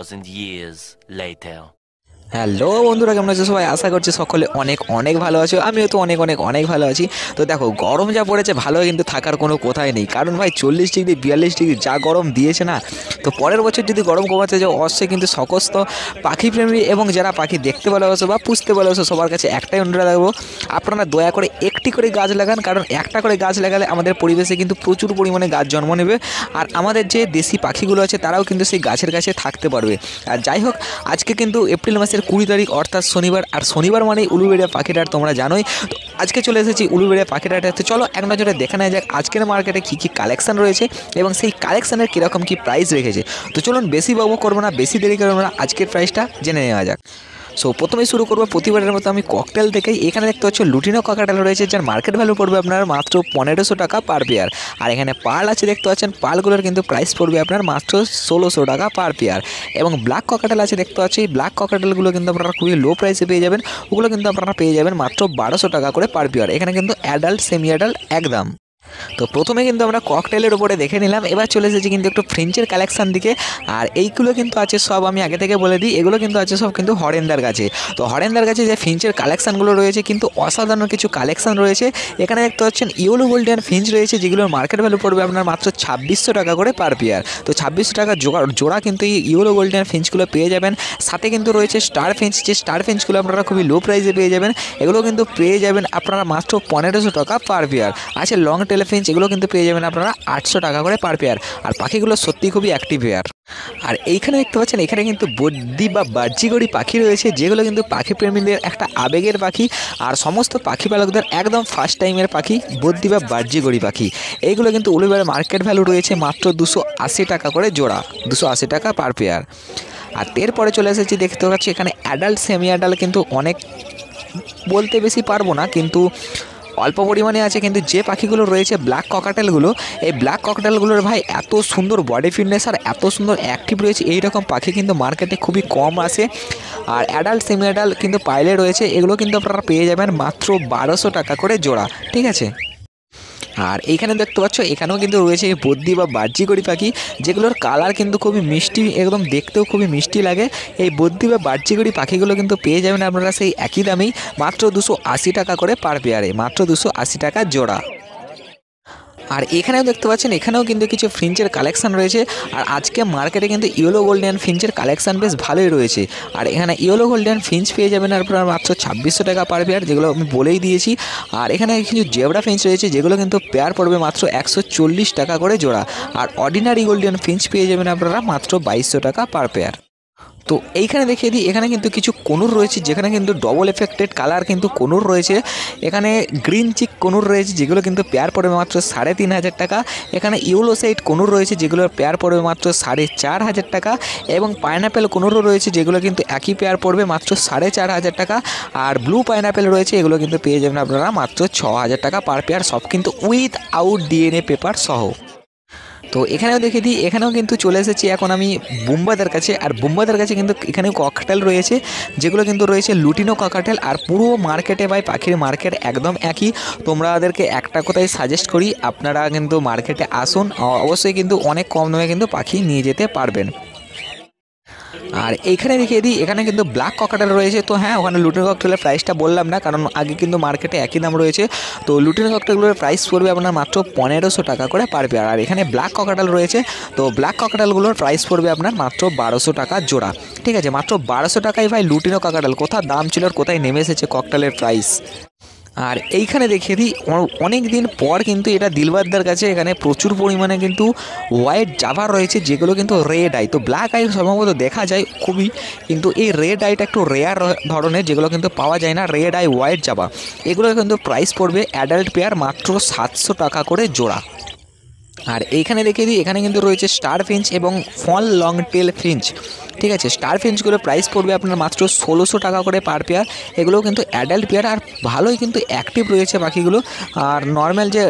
Thousand years later. Hello বন্ধুরা কেমন আছো সবাই আশা করছি সকলে অনেক অনেক ভালো আছো আমিও তো অনেক অনেক অনেক ভালো আছি তো দেখো গরম যা পড়েছে ভালো কিন্তু থাকার কোনো কোথায় নেই কারণ ভাই চল্লিশ ডিগ্রি বিয়াল্লিশ ডিগ্রি যা গরম দিয়েছে না তো পরের বছর যদি গরম কমাতে যাও অবশ্যই কিন্তু সকস্ত পাখি প্রেমী এবং যারা পাখি দেখতে ভালোবাসো বা পুষতে ভালোবাসো সবার কাছে একটাই অনুরোধ রাখবো আপনারা দয়া করে একটি করে গাছ লাগান কারণ একটা করে গাছ লাগালে আমাদের পরিবেশে কিন্তু প্রচুর পরিমাণে গাছ জন্ম নেবে আর আমাদের যে দেশি পাখিগুলো আছে তারাও কিন্তু সেই গাছের কাছে থাকতে পারবে আর যাই হোক আজকে কিন্তু এপ্রিল মাসের মাসের কুড়ি তারিখ অর্থাৎ শনিবার আর শনিবার মানেই উলুবেড়িয়া পাখিটার তোমরা জানোই তো আজকে চলে এসেছি উলুবেড়িয়া তো চলো এক নজরে দেখা নেওয়া যাক আজকের মার্কেটে কী কী কালেকশান রয়েছে এবং সেই কালেকশানের কীরকম কী প্রাইস রেখেছে তো চলুন বেশি বাবু করবো না বেশি দেরি করবো না আজকের প্রাইসটা জেনে নেওয়া যাক সো প্রথমেই শুরু করবো প্রতিবারের মতো আমি ককটেল থেকেই এখানে দেখতে পাচ্ছ লুটিনো ককাটেল রয়েছে যার মার্কেট ভ্যালু পড়বে আপনার মাত্র পনেরোশো টাকা পার পেয়ার আর এখানে পাল আছে দেখতে পাচ্ছেন পালগুলোর কিন্তু প্রাইস পড়বে আপনার মাত্র ষোলোশো টাকা পার পেয়ার এবং ব্ল্যাক ককাটেল আছে দেখতে পাচ্ছি এই ব্ল্যাক ককাটেলগুলো কিন্তু আপনারা খুবই লো প্রাইসে পেয়ে যাবেন ওগুলো কিন্তু আপনারা পেয়ে যাবেন মাত্র বারোশো টাকা করে পার পেয়ার এখানে কিন্তু অ্যাডাল্ট সেমি অ্যাডাল্ট একদম তো প্রথমে কিন্তু আমরা ককটেলের উপরে দেখে নিলাম এবার চলে এসেছি কিন্তু একটু ফ্রেঞ্চের কালেকশান দিকে আর এইগুলো কিন্তু আছে সব আমি আগে থেকে বলে দিই এগুলো কিন্তু আছে সব কিন্তু হরেন্দার কাছে তো হরেন্দার কাছে যে ফ্রেঞ্চের কালেকশানগুলো রয়েছে কিন্তু অসাধারণ কিছু কালেকশান রয়েছে এখানে দেখতে পাচ্ছেন ইউলো গোল্ডেন ফিঞ্চ রয়েছে যেগুলোর মার্কেট ভ্যালু পড়বে আপনার মাত্র ছাব্বিশশো টাকা করে পার পেয়ার তো ছাব্বিশশো টাকা জোড়া জোড়া কিন্তু এই ইউলো গোল্ডেন ফিঞ্চগুলো পেয়ে যাবেন সাথে কিন্তু রয়েছে স্টার ফিঞ্চ যে স্টার ফিঞ্চগুলো আপনারা খুবই লো প্রাইসে পেয়ে যাবেন এগুলো কিন্তু পেয়ে যাবেন আপনারা মাত্র পনেরোশো টাকা পার পেয়ার আছে লং টেল এলিফেন্টস এগুলো কিন্তু পেয়ে যাবেন আপনারা আটশো টাকা করে পার পেয়ার আর পাখিগুলো সত্যি খুবই অ্যাক্টিভ পেয়ার আর এইখানে দেখতে পাচ্ছেন এখানে কিন্তু বদ্যি বা বাহ্যিগড়ি পাখি রয়েছে যেগুলো কিন্তু পাখি প্রেমীদের একটা আবেগের পাখি আর সমস্ত পাখি পালকদের একদম ফার্স্ট টাইমের পাখি বদ্যি বা বাহ্যিগড়ি পাখি এইগুলো কিন্তু উলিবারের মার্কেট ভ্যালু রয়েছে মাত্র দুশো আশি টাকা করে জোড়া দুশো আশি টাকা পার পেয়ার আর এরপরে চলে এসেছি দেখতে পাচ্ছি এখানে অ্যাডাল্ট সেমি অ্যাডাল্ট কিন্তু অনেক বলতে বেশি পারবো না কিন্তু অল্প পরিমাণে আছে কিন্তু যে পাখিগুলো রয়েছে ব্ল্যাক ককাটেলগুলো এই ব্ল্যাক ককাটেলগুলোর ভাই এত সুন্দর বডি ফিটনেস আর এত সুন্দর অ্যাক্টিভ রয়েছে এই রকম পাখি কিন্তু মার্কেটে খুবই কম আসে আর অ্যাডাল্ট সেমি অ্যাডাল্ট কিন্তু পাইলে রয়েছে এগুলো কিন্তু আপনারা পেয়ে যাবেন মাত্র বারোশো টাকা করে জোড়া ঠিক আছে আর এইখানে দেখতে পাচ্ছ এখানেও কিন্তু রয়েছে বদ্যি বা বাহ্যিকরি পাখি যেগুলোর কালার কিন্তু খুবই মিষ্টি একদম দেখতেও খুবই মিষ্টি লাগে এই বদ্যি বা বাহ্যিকরি পাখিগুলো কিন্তু পেয়ে যাবেন আপনারা সেই একই দামেই মাত্র দুশো টাকা করে পার পেয়ারে মাত্র দুশো টাকা জোড়া আর এখানেও দেখতে পাচ্ছেন এখানেও কিন্তু কিছু ফ্রিঞ্চের কালেকশান রয়েছে আর আজকে মার্কেটে কিন্তু ইয়েলো গোল্ডেন ফিঞ্চের কালেকশান বেশ ভালোই রয়েছে আর এখানে ইয়েলো গোল্ডেন ফিঞ্চ পেয়ে যাবেন আপনার মাত্র ছাব্বিশশো টাকা পার পেয়ার যেগুলো আমি বলেই দিয়েছি আর এখানে কিছু জেবরা ফিঞ্চ রয়েছে যেগুলো কিন্তু পেয়ার পড়বে মাত্র একশো টাকা করে জোড়া আর অর্ডিনারি গোল্ডেন ফিঞ্চ পেয়ে যাবেন আপনারা মাত্র বাইশশো টাকা পার পেয়ার তো এইখানে দেখিয়ে দিই এখানে কিন্তু কিছু কোনুর রয়েছে যেখানে কিন্তু ডবল এফেক্টেড কালার কিন্তু কোনুর রয়েছে এখানে গ্রিন চিক কোনুর রয়েছে যেগুলো কিন্তু পেয়ার পড়বে মাত্র সাড়ে তিন হাজার টাকা এখানে ইউলো সাইড কনুর রয়েছে যেগুলো পেয়ার পড়বে মাত্র সাড়ে চার হাজার টাকা এবং পাইনাপেল কোনুরও রয়েছে যেগুলো কিন্তু একই পেয়ার পড়বে মাত্র সাড়ে চার হাজার টাকা আর ব্লু পাইনাপেল রয়েছে এগুলো কিন্তু পেয়ে যাবেন আপনারা মাত্র ছ হাজার টাকা পার পেয়ার সব কিন্তু উইথ আউট ডিএনএ পেপার সহ তো এখানেও দেখে দিই এখানেও কিন্তু চলে এসেছি এখন আমি বুম্বাদার কাছে আর বুম্বাদার কাছে কিন্তু এখানে ককটেল রয়েছে যেগুলো কিন্তু রয়েছে লুটিনো ককাটেল আর পুরো মার্কেটে ভাই পাখির মার্কেট একদম একই তোমরাদেরকে একটা কথাই সাজেস্ট করি আপনারা কিন্তু মার্কেটে আসুন অবশ্যই কিন্তু অনেক কম দামে কিন্তু পাখি নিয়ে যেতে পারবেন আর এইখানে দেখিয়ে দিই এখানে কিন্তু ব্ল্যাক ককাটাল রয়েছে তো হ্যাঁ ওখানে লুটিন ককটেলের প্রাইসটা বললাম না কারণ আগে কিন্তু মার্কেটে একই দাম রয়েছে তো লুটিন ককটেলগুলোর প্রাইস পড়বে আপনার মাত্র পনেরোশো টাকা করে পার পেয়ার আর এখানে ব্ল্যাক ককাটাল রয়েছে তো ব্ল্যাক ককাটালগুলোর প্রাইস পড়বে আপনার মাত্র বারোশো টাকা জোড়া ঠিক আছে মাত্র বারোশো টাকায় ভাই লুটিনো ককাটাল কোথায় দাম ছিল আর কোথায় নেমে এসেছে ককটালের প্রাইস আর এইখানে দেখে দিই অনেক দিন পর কিন্তু এটা দিলবাদদার কাছে এখানে প্রচুর পরিমাণে কিন্তু হোয়াইট জাভার রয়েছে যেগুলো কিন্তু রেড আই তো ব্ল্যাক আই সম্ভবত দেখা যায় খুবই কিন্তু এই রেড আইটা একটু রেয়ার ধরনের যেগুলো কিন্তু পাওয়া যায় না রেড আই হোয়াইট জাভা এগুলো কিন্তু প্রাইস পড়বে অ্যাডাল্ট পেয়ার মাত্র সাতশো টাকা করে জোড়া আর এইখানে দেখে দিই এখানে কিন্তু রয়েছে স্টার ফিঞ্চ এবং ফল লং টেল ফিঞ্চ ঠিক আছে স্টার ফিঞ্চগুলো প্রাইস পড়বে আপনার মাত্র ষোলোশো টাকা করে পার পেয়ার এগুলোও কিন্তু অ্যাডাল্ট পেয়ার আর ভালোই কিন্তু অ্যাক্টিভ রয়েছে পাখিগুলো আর নর্মাল যে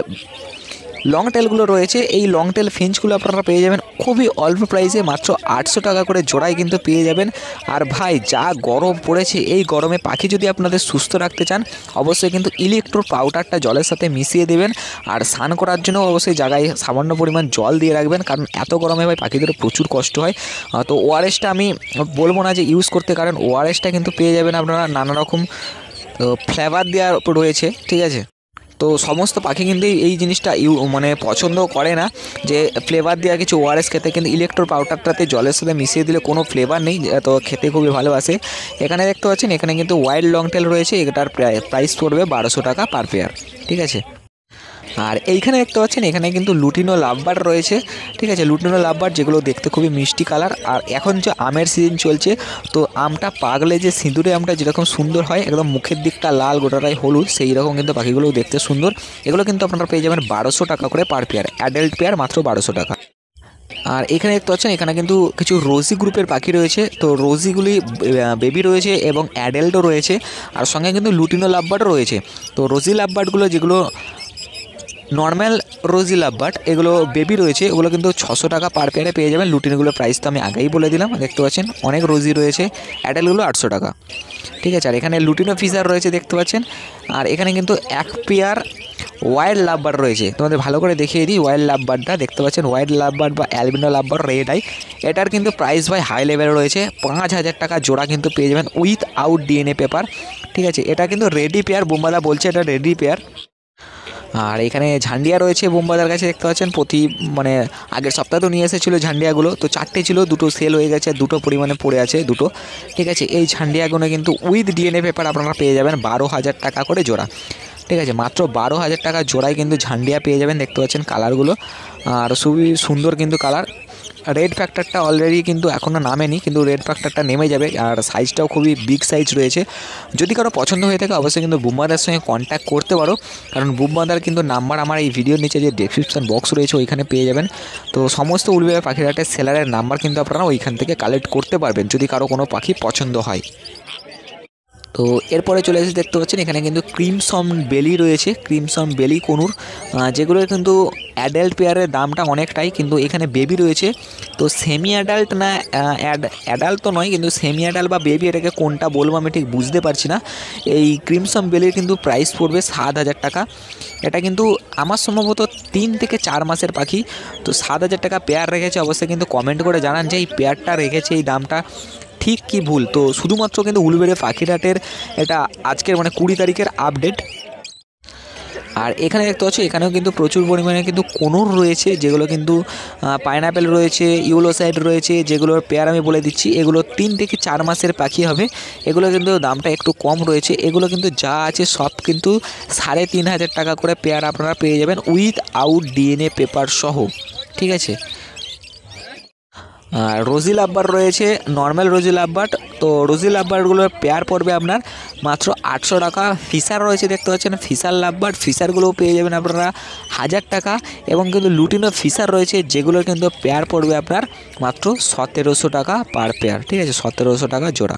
লং টেলগুলো রয়েছে এই লং টেল ফিঞ্চগুলো আপনারা পেয়ে যাবেন খুবই অল্প প্রাইসে মাত্র আটশো টাকা করে জোড়ায় কিন্তু পেয়ে যাবেন আর ভাই যা গরম পড়েছে এই গরমে পাখি যদি আপনাদের সুস্থ রাখতে চান অবশ্যই কিন্তু ইলেকট্রো পাউডারটা জলের সাথে মিশিয়ে দেবেন আর স্নান করার জন্য অবশ্যই জায়গায় সামান্য পরিমাণ জল দিয়ে রাখবেন কারণ এত গরমে ভাই পাখিদের প্রচুর কষ্ট হয় তো ওআরএসটা আমি বলবো না যে ইউজ করতে কারণ ওআরএসটা কিন্তু পেয়ে যাবেন আপনারা নানা রকম ফ্লেভার দেওয়ার রয়েছে ঠিক আছে তো সমস্ত পাখি কিন্তু এই জিনিসটা ইউ মানে পছন্দ করে না যে ফ্লেভার দেওয়া কিছু ওয়ারেস খেতে কিন্তু ইলেকট্রো পাউডারটাতে জলের সাথে মিশিয়ে দিলে কোনো ফ্লেভার নেই তো খেতে খুবই ভালোবাসে এখানে দেখতে পাচ্ছেন এখানে কিন্তু ওয়াইল্ড লং টেল রয়েছে এটার প্রাইস পড়বে বারোশো টাকা পার পেয়ার ঠিক আছে আর এইখানে দেখতে পাচ্ছেন এখানে কিন্তু লুটিনো লাভবার রয়েছে ঠিক আছে লুটিনো লাভবার যেগুলো দেখতে খুবই মিষ্টি কালার আর এখন যে আমের সিজন চলছে তো আমটা পাগলে যে সিঁদুরে আমটা যেরকম সুন্দর হয় একদম মুখের দিকটা লাল গোটাটাই হলুদ সেই রকম কিন্তু পাখিগুলোও দেখতে সুন্দর এগুলো কিন্তু আপনারা পেয়ে যাবেন বারোশো টাকা করে পার পেয়ার অ্যাডাল্ট পেয়ার মাত্র বারোশো টাকা আর এখানে দেখতে পাচ্ছেন এখানে কিন্তু কিছু রোজি গ্রুপের পাখি রয়েছে তো রোজিগুলি বেবি রয়েছে এবং অ্যাডাল্টও রয়েছে আর সঙ্গে কিন্তু লুটিনো লাভবার্ডও রয়েছে তো রোজি লাভবার্ডগুলো যেগুলো নর্ম্যাল রোজি বাট এগুলো বেবি রয়েছে এগুলো কিন্তু ছশো টাকা পার পেয়ারে পেয়ে যাবেন লুটিনগুলোর প্রাইস তো আমি আগেই বলে দিলাম দেখতে পাচ্ছেন অনেক রোজি রয়েছে অ্যাডালগুলো আটশো টাকা ঠিক আছে আর এখানে লুটিনো ফিজার রয়েছে দেখতে পাচ্ছেন আর এখানে কিন্তু এক পেয়ার ওয়াইল্ড লাভবার রয়েছে তোমাদের ভালো করে দেখিয়ে দিই ওয়াইল্ড লাভবারটা দেখতে পাচ্ছেন ওয়াইল্ড লাভবার বা অ্যালবিনো লাভবার রেড আই এটার কিন্তু প্রাইস ভাই হাই লেভেল রয়েছে পাঁচ হাজার টাকা জোড়া কিন্তু পেয়ে যাবেন উইথ আউট ডিএনএ পেপার ঠিক আছে এটা কিন্তু রেডি পেয়ার বোম্বালা বলছে এটা রেডি পেয়ার আর এখানে ঝান্ডিয়া রয়েছে বোমবাজার কাছে দেখতে পাচ্ছেন প্রতি মানে আগের সপ্তাহে তো নিয়ে এসেছিলো ঝান্ডিয়াগুলো তো চারটে ছিল দুটো সেল হয়ে গেছে দুটো পরিমাণে পড়ে আছে দুটো ঠিক আছে এই ঝান্ডিয়াগুলো কিন্তু উইথ ডিএনএ পেপার আপনারা পেয়ে যাবেন বারো হাজার টাকা করে জোড়া ঠিক আছে মাত্র বারো হাজার টাকা জোড়ায় কিন্তু ঝান্ডিয়া পেয়ে যাবেন দেখতে পাচ্ছেন কালারগুলো আর খুবই সুন্দর কিন্তু কালার রেড ফ্যাক্টরটা অলরেডি কিন্তু এখনও নামেনি কিন্তু রেড ফ্যাক্টরটা নেমে যাবে আর সাইজটাও খুবই বিগ সাইজ রয়েছে যদি কারো পছন্দ হয়ে থাকে অবশ্যই কিন্তু বুম্বাদার সঙ্গে কন্ট্যাক্ট করতে পারো কারণ বুম্বাদার কিন্তু নাম্বার আমার এই ভিডিওর নিচে যে ডেসক্রিপশান বক্স রয়েছে ওইখানে পেয়ে যাবেন তো সমস্ত উলবে পাখিরাটের সেলারের নাম্বার কিন্তু আপনারা ওইখান থেকে কালেক্ট করতে পারবেন যদি কারো কোনো পাখি পছন্দ হয় তো এরপরে চলে এসে দেখতে পাচ্ছেন এখানে কিন্তু ক্রিমসম বেলি রয়েছে ক্রিমসম বেলি কনুর যেগুলো কিন্তু অ্যাডাল্ট পেয়ারের দামটা অনেকটাই কিন্তু এখানে বেবি রয়েছে তো সেমি অ্যাডাল্ট না অ্যাডাল্ট তো নয় কিন্তু সেমি অ্যাডাল্ট বা বেবি এটাকে কোনটা বলবো আমি ঠিক বুঝতে পারছি না এই ক্রিমসম বেলির কিন্তু প্রাইস পড়বে সাত হাজার টাকা এটা কিন্তু আমার সম্ভবত তিন থেকে চার মাসের পাখি তো সাত হাজার টাকা পেয়ার রেখেছে অবশ্যই কিন্তু কমেন্ট করে জানান যে এই পেয়ারটা রেখেছে এই দামটা ঠিক কি ভুল তো শুধুমাত্র কিন্তু উলবেড়ে পাখিরাটের এটা আজকের মানে কুড়ি তারিখের আপডেট আর এখানে দেখতে পাচ্ছ এখানেও কিন্তু প্রচুর পরিমাণে কিন্তু কোনোর রয়েছে যেগুলো কিন্তু পাইনাপেল রয়েছে ইউলোসাইড রয়েছে যেগুলোর পেয়ার আমি বলে দিচ্ছি এগুলো তিন থেকে চার মাসের পাখি হবে এগুলো কিন্তু দামটা একটু কম রয়েছে এগুলো কিন্তু যা আছে সব কিন্তু সাড়ে তিন হাজার টাকা করে পেয়ার আপনারা পেয়ে যাবেন উইথ আউট ডিএনএ পেপার সহ ঠিক আছে রোজি লাভবার রয়েছে নর্মাল রোজি লাভবাট তো রোজি লাভবারগুলোর পেয়ার পড়বে আপনার মাত্র আটশো টাকা ফিসার রয়েছে দেখতে পাচ্ছেন ফিসার লাভবার ফিসারগুলোও পেয়ে যাবেন আপনারা হাজার টাকা এবং কিন্তু লুটিনো ফিসার রয়েছে যেগুলো কিন্তু পেয়ার পড়বে আপনার মাত্র সতেরোশো টাকা পার পেয়ার ঠিক আছে সতেরোশো টাকা জোড়া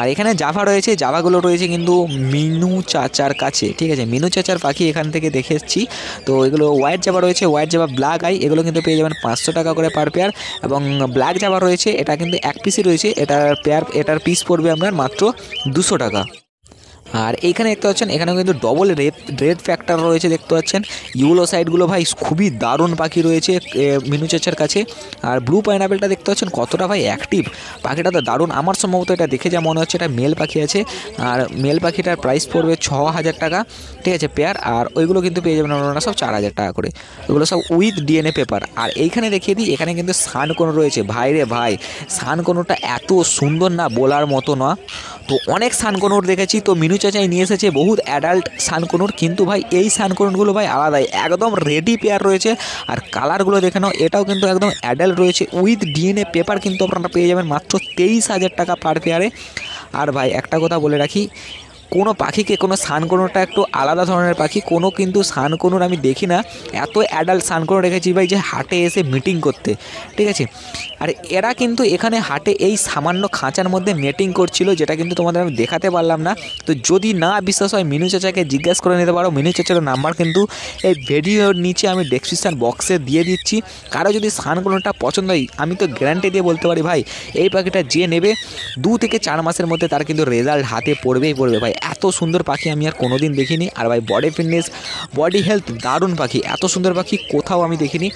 আর এখানে জাভা রয়েছে জাভাগুলো রয়েছে কিন্তু মিনু চাচার কাছে ঠিক আছে মিনু চাচার পাখি এখান থেকে দেখে এসেছি তো এগুলো হোয়াইট জাভা রয়েছে হোয়াইট জাভা ব্ল্যাক আই এগুলো কিন্তু পেয়ে যাবেন পাঁচশো টাকা করে পার পেয়ার এবং ব্ল্যাক জাভা রয়েছে এটা কিন্তু এক পিসই রয়েছে এটার পেয়ার এটার পিস পড়বে আপনার মাত্র দুশো টাকা আর এখানে দেখতে পাচ্ছেন এখানে কিন্তু ডবল রেড রেড ফ্যাক্টর রয়েছে দেখতে পাচ্ছেন ইউলো সাইডগুলো ভাই খুবই দারুণ পাখি রয়েছে মিনু চাচার কাছে আর ব্লু পাইনাপেলটা দেখতে পাচ্ছেন কতটা ভাই অ্যাক্টিভ পাখিটা তো দারুণ আমার সম্ভবত এটা দেখে যা মনে হচ্ছে এটা মেল পাখি আছে আর মেল পাখিটার প্রাইস পড়বে ছ হাজার টাকা ঠিক আছে পেয়ার আর ওইগুলো কিন্তু পেয়ে যাবেন আপনারা সব চার হাজার টাকা করে ওগুলো সব উইথ ডিএনএ পেপার আর এইখানে দেখিয়ে দিই এখানে কিন্তু সান কোনো রয়েছে ভাই রে ভাই সান কোনোটা এত সুন্দর না বলার মতো না তো অনেক সান কোনোর দেখেছি তো মিনু চাচাই নিয়ে এসেছে বহুত অ্যাডাল্ট সানকনুর কিন্তু ভাই এই সানকনুরগুলো ভাই আলাদাই একদম রেডি পেয়ার রয়েছে আর কালারগুলো দেখে নাও এটাও কিন্তু একদম অ্যাডাল্ট রয়েছে উইথ ডিএনএ পেপার কিন্তু আপনারা পেয়ে যাবেন মাত্র তেইশ হাজার টাকা পার পেয়ারে আর ভাই একটা কথা বলে রাখি কোনো পাখিকে কোনো সানকোনোটা একটু আলাদা ধরনের পাখি কোনো কিন্তু সানকোনোর আমি দেখি না এত অ্যাডাল্ট সানকোনো রেখেছি ভাই যে হাটে এসে মিটিং করতে ঠিক আছে আর এরা কিন্তু এখানে হাটে এই সামান্য খাঁচার মধ্যে মেটিং করছিল যেটা কিন্তু তোমাদের আমি দেখাতে পারলাম না তো যদি না বিশ্বাস হয় মিনু চাচাকে জিজ্ঞেস করে নিতে পারো মিনু চাচার নাম্বার কিন্তু এই ভিডিওর নিচে আমি ডেসক্রিপশান বক্সে দিয়ে দিচ্ছি কারো যদি সানগুলোটা পছন্দ হয় আমি তো গ্যারান্টি দিয়ে বলতে পারি ভাই এই পাখিটা যে নেবে দু থেকে চার মাসের মধ্যে তার কিন্তু রেজাল্ট হাতে পড়বেই পড়বে ভাই এত সুন্দর পাখি আমি আর কোনোদিন দেখিনি আর ভাই বডি ফিটনেস বডি হেলথ দারুণ পাখি এত সুন্দর পাখি কোথাও আমি দেখিনি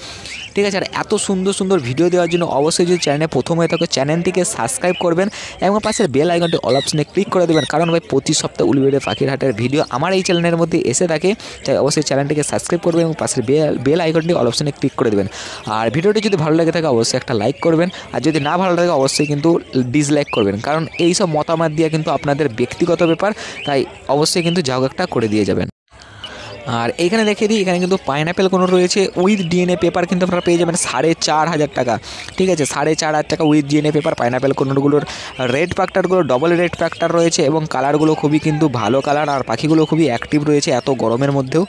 ঠিক আছে আর এত সুন্দর সুন্দর ভিডিও দেওয়ার জন্য অবশ্যই যদি চ্যানেলে প্রথম হয়ে থাকো চ্যানেলটিকে সাবস্ক্রাইব করবেন এবং পাশের বেল আইকনটি অল অপশনে ক্লিক করে দেবেন কারণ ভাই প্রতি সপ্তাহ উলবেড়ে পাখির হাটের ভিডিও আমার এই চ্যানেলের মধ্যে এসে থাকে তাই অবশ্যই চ্যানেলটিকে সাবস্ক্রাইব করবেন এবং পাশের বেল বেল আইকনটি অল অপশনে ক্লিক করে দেবেন আর ভিডিওটি যদি ভালো লাগে থাকে অবশ্যই একটা লাইক করবেন আর যদি না ভালো লাগে অবশ্যই কিন্তু ডিসলাইক করবেন কারণ এইসব মতামত দিয়ে কিন্তু আপনাদের ব্যক্তিগত ব্যাপার তাই অবশ্যই কিন্তু যাও একটা করে দিয়ে যাবেন আর এখানে দেখে দিই এখানে কিন্তু পাইনঅ্যাপেল কোনো রয়েছে উইথ ডিএনএ পেপার কিন্তু আপনারা পেয়ে যাবেন সাড়ে চার হাজার টাকা ঠিক আছে সাড়ে চার হাজার টাকা উইথ ডিএনএ পেপার পাইনঅ্যাপেল কোনোগুলোর রেড ফ্যাক্টারগুলো ডবল রেড ফ্যাক্টার রয়েছে এবং কালারগুলো খুবই কিন্তু ভালো কালার আর পাখিগুলো খুবই অ্যাক্টিভ রয়েছে এত গরমের মধ্যেও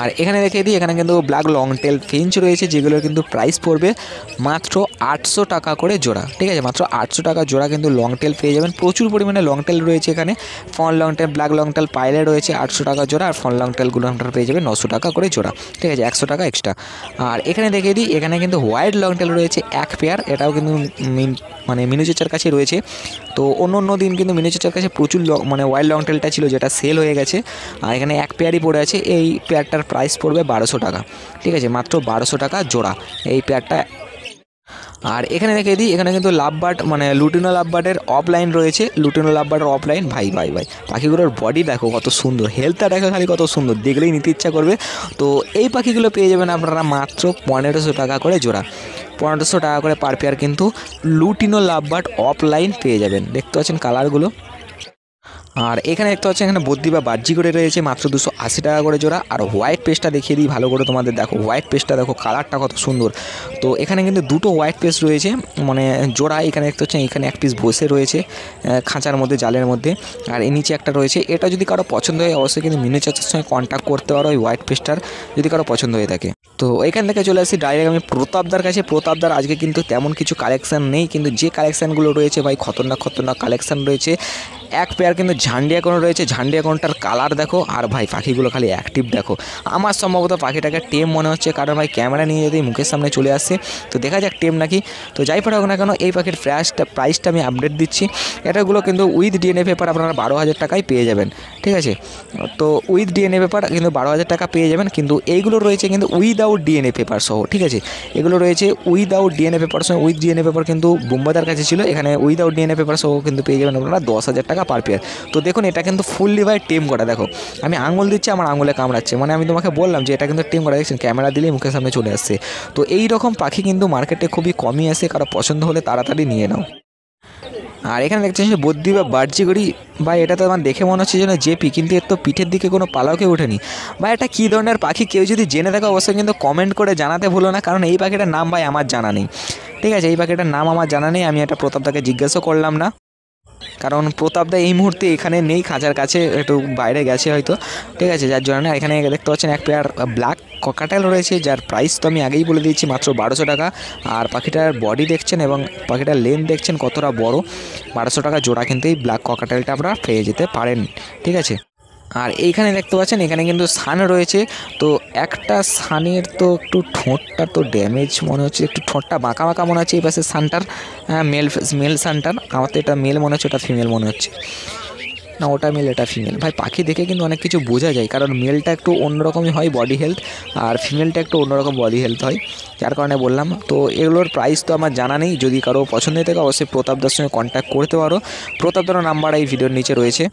আর এখানে দেখিয়ে দিই এখানে কিন্তু ব্ল্যাক লং টেল ফিঞ্চ রয়েছে যেগুলোর কিন্তু প্রাইস পড়বে মাত্র আটশো টাকা করে জোড়া ঠিক আছে মাত্র আটশো টাকা জোড়া কিন্তু লং টেল পেয়ে যাবেন প্রচুর পরিমাণে লং টেল রয়েছে এখানে fawn long tail black long tail পাইলে রয়েছে আটশো টাকা জোড়া আর ফন লং টেলগুলো আপনারা পেয়ে যাবেন নশো টাকা করে জোড়া ঠিক আছে একশো টাকা এক্সট্রা আর এখানে দেখিয়ে দিই এখানে কিন্তু হোয়াইট লং টেল রয়েছে এক পেয়ার এটাও কিন্তু মানে মিনুচেচার কাছে রয়েছে তো অন্য অন্য দিন কিন্তু মিনুচেচার কাছে প্রচুর মানে হোয়াইট লং টেলটা ছিল যেটা সেল হয়ে গেছে আর এখানে এক পেয়ারই পড়ে আছে এই পেয়ারটা পেয়ারটার প্রাইস পড়বে বারোশো টাকা ঠিক আছে মাত্র বারোশো টাকা জোড়া এই পেয়ারটা আর এখানে রেখে দিই এখানে কিন্তু লাভবার্ড মানে লুটিনো লাভবার্ডের অফলাইন রয়েছে লুটিনো লাভবার্ডের অফলাইন ভাই ভাই ভাই পাখিগুলোর বডি দেখো কত সুন্দর হেলথটা দেখো খালি কত সুন্দর দেখলেই নিতে ইচ্ছা করবে তো এই পাখিগুলো পেয়ে যাবেন আপনারা মাত্র পনেরোশো টাকা করে জোড়া পনেরোশো টাকা করে পার পেয়ার কিন্তু লুটিনো লাভবার্ড অফলাইন পেয়ে যাবেন দেখতে পাচ্ছেন কালারগুলো আর এখানে দেখতে পাচ্ছেন এখানে বদ্রি বা বাহ্যি করে রয়েছে মাত্র দুশো আশি টাকা করে জোড়া আর হোয়াইট পেস্টটা দেখিয়ে দিই ভালো করে তোমাদের দেখো হোয়াইট পেস্টটা দেখো কালারটা কত সুন্দর তো এখানে কিন্তু দুটো হোয়াইট পেস্ট রয়েছে মানে জোড়া এখানে দেখতে পাচ্ছেন এখানে এক পিস বসে রয়েছে খাঁচার মধ্যে জালের মধ্যে আর এ নিচে একটা রয়েছে এটা যদি কারো পছন্দ হয় অবশ্যই কিন্তু মিনু চাচার সঙ্গে কন্ট্যাক্ট করতে পারো ওই হোয়াইট পেস্টটার যদি কারো পছন্দ হয়ে থাকে তো এখান থেকে চলে আসি ডাইরেক্ট আমি প্রতাপদার কাছে প্রতাপদার আজকে কিন্তু তেমন কিছু কালেকশান নেই কিন্তু যে কালেকশানগুলো রয়েছে ভাই খতরনাক খতরনাক কালেকশান রয়েছে এক পেয়ার কিন্তু এখন রয়েছে এখনটার কালার দেখো আর ভাই পাখিগুলো খালি অ্যাক্টিভ দেখো আমার সম্ভবত পাখিটাকে টেম মনে হচ্ছে কারণ ভাই ক্যামেরা নিয়ে যদি মুখের সামনে চলে আসছে তো দেখা যাক টেম নাকি তো যাই পারা হোক না কেন এই পাখির প্রাইসটা প্রাইসটা আমি আপডেট দিচ্ছি এটাগুলো কিন্তু উইথ ডিএনএ পেপার আপনারা বারো হাজার টাকায় পেয়ে যাবেন ঠিক আছে তো উইথ ডিএনএ পেপার কিন্তু বারো হাজার টাকা পেয়ে যাবেন কিন্তু এইগুলো রয়েছে কিন্তু উইদাউট ডিএনএ পেপার সহ ঠিক আছে এগুলো রয়েছে উইদাউট ডিএনএ পেপার সহ উইথ ডিএনএ পেপার কিন্তু বোম্বাদার কাছে ছিল এখানে উইদাউট ডিএনএ পেপার সহ কিন্তু পেয়ে যাবেন আপনারা দশ হাজার টাকা টাকা পার পেয়ার তো দেখুন এটা কিন্তু ফুললি ভাই টেম করা দেখো আমি আঙুল দিচ্ছি আমার আঙুলে কামড়াচ্ছে মানে আমি তোমাকে বললাম যে এটা কিন্তু টেম করা দেখছেন ক্যামেরা দিলেই মুখের সামনে চলে আসছে তো এই রকম পাখি কিন্তু মার্কেটে খুবই কমই আসে কারো পছন্দ হলে তাড়াতাড়ি নিয়ে নাও আর এখানে দেখছেন যে বদ্যি বা বার্জিগড়ি বা এটা তো আমার দেখে মনে হচ্ছে যেন জেপি কিন্তু এর তো পিঠের দিকে কোনো পালাওকে ওঠেনি বা এটা কী ধরনের পাখি কেউ যদি জেনে থাকে অবশ্যই কিন্তু কমেন্ট করে জানাতে ভুলো না কারণ এই পাখিটার নাম ভাই আমার জানা নেই ঠিক আছে এই পাখিটার নাম আমার জানা নেই আমি এটা তাকে জিজ্ঞাসাও করলাম না কারণ প্রতাপদা এই মুহূর্তে এখানে নেই খাঁচার কাছে একটু বাইরে গেছে হয়তো ঠিক আছে যার জন্য এখানে দেখতে পাচ্ছেন এক পেয়ার ব্ল্যাক ককাটাল রয়েছে যার প্রাইস তো আমি আগেই বলে দিয়েছি মাত্র বারোশো টাকা আর পাখিটার বডি দেখছেন এবং পাখিটার লেন দেখছেন কতটা বড় বারোশো টাকা জোড়া কিন্তু এই ব্ল্যাক ককাটালটা আপনারা পেয়ে যেতে পারেন ঠিক আছে আর এইখানে দেখতে পাচ্ছেন এখানে কিন্তু সান রয়েছে তো একটা সানের তো একটু ঠোঁটটা তো ড্যামেজ মনে হচ্ছে একটু ঠোঁটটা বাঁকা বাঁকা মনে হচ্ছে এই পাশে সানটার মেল হ্যাঁ, মেল সানটার আমার তো এটা মেল মনে হচ্ছে ওটা ফিমেল মনে হচ্ছে না ওটা মেল এটা ফিমেল ভাই পাখি দেখে কিন্তু অনেক কিছু বোঝা যায় কারণ মেলটা একটু অন্যরকমই হয় বডি হেলথ আর ফিমেলটা একটু অন্যরকম বডি হেলথ হয় যার কারণে বললাম তো এগুলোর প্রাইস তো আমার জানা নেই যদি কারো পছন্দ থেকে অবশ্যই প্রতাপদার সঙ্গে কন্ট্যাক্ট করতে পারো প্রতাপদার নাম্বার এই ভিডিওর নিচে রয়েছে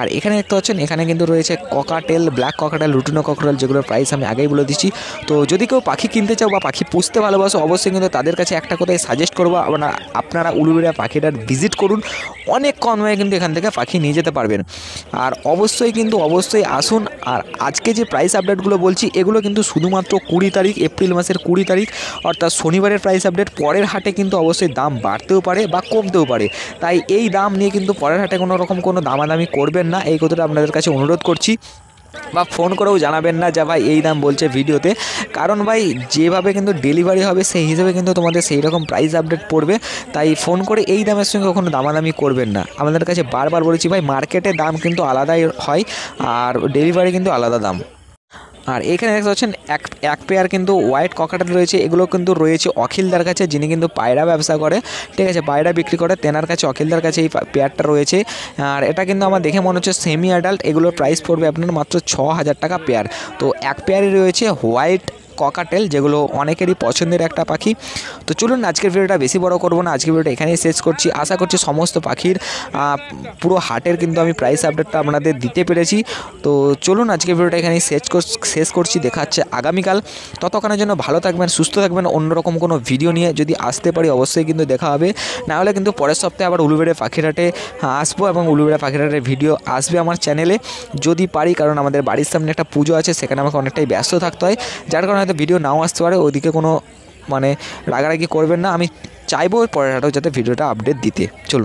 আর এখানে দেখতে পাচ্ছেন এখানে কিন্তু রয়েছে cockatiel black cockatiel lutino cockatiel যেগুলোর প্রাইস আমি আগেই বলে দিচ্ছি তো যদি কেউ পাখি কিনতে চাও বা পাখি পুষতে ভালোবাসো অবশ্যই কিন্তু তাদের কাছে একটা কথাই সাজেস্ট করবো আপনারা উলুবেড়া পাখিটার ভিজিট করুন অনেক হয়ে কিন্তু এখান থেকে পাখি নিয়ে যেতে পারবেন আর অবশ্যই কিন্তু অবশ্যই আসুন আর আজকে যে প্রাইস আপডেটগুলো বলছি এগুলো কিন্তু শুধুমাত্র কুড়ি তারিখ এপ্রিল মাসের কুড়ি তারিখ অর্থাৎ শনিবারের প্রাইস আপডেট পরের হাটে কিন্তু অবশ্যই দাম বাড়তেও পারে বা কমতেও পারে তাই এই দাম নিয়ে কিন্তু পরের হাটে কোনো রকম কোনো দামাদামি করবেন করবেন না এই কথাটা আপনাদের কাছে অনুরোধ করছি বা ফোন করেও জানাবেন না যে ভাই এই দাম বলছে ভিডিওতে কারণ ভাই যেভাবে কিন্তু ডেলিভারি হবে সেই হিসেবে কিন্তু তোমাদের সেই রকম প্রাইস আপডেট পড়বে তাই ফোন করে এই দামের সঙ্গে কখনো দামাদামি করবেন না আমাদের কাছে বারবার বলেছি ভাই মার্কেটে দাম কিন্তু আলাদাই হয় আর ডেলিভারি কিন্তু আলাদা দাম আর এখানে দেখতে পাচ্ছেন এক এক পেয়ার কিন্তু হোয়াইট ককাটেল রয়েছে এগুলো কিন্তু রয়েছে অখিলদার কাছে যিনি কিন্তু পায়রা ব্যবসা করে ঠিক আছে পায়রা বিক্রি করে তেনার কাছে অখিলদার কাছে এই পেয়ারটা রয়েছে আর এটা কিন্তু আমার দেখে মনে হচ্ছে সেমি অ্যাডাল্ট এগুলোর প্রাইস পড়বে আপনার মাত্র ছ হাজার টাকা পেয়ার তো এক পেয়ারই রয়েছে হোয়াইট ককাটেল যেগুলো অনেকেরই পছন্দের একটা পাখি তো চলুন আজকের ভিডিওটা বেশি বড় করব না আজকের ভিডিওটা এখানেই শেষ করছি আশা করছি সমস্ত পাখির পুরো হাটের কিন্তু আমি প্রাইস আপডেটটা আপনাদের দিতে পেরেছি তো চলুন আজকের ভিডিওটা এখানেই শেষ শেষ করছি দেখা হচ্ছে আগামীকাল ততক্ষণের জন্য ভালো থাকবেন সুস্থ থাকবেন অন্যরকম কোনো ভিডিও নিয়ে যদি আসতে পারি অবশ্যই কিন্তু দেখা হবে না হলে কিন্তু পরের সপ্তাহে আবার উলুবেড়ে পাখিরাটে আসবো এবং উলুবেড়া পাখিরাটের ভিডিও আসবে আমার চ্যানেলে যদি পারি কারণ আমাদের বাড়ির সামনে একটা পুজো আছে সেখানে আমাকে অনেকটাই ব্যস্ত থাকতে হয় যার কারণে হয়তো ভিডিও নাও আসতে পারে ওদিকে কোনো মানে রাগারাগি করবেন না আমি চাইবো পরের হাটেও যাতে ভিডিওটা আপডেট দিতে চলুন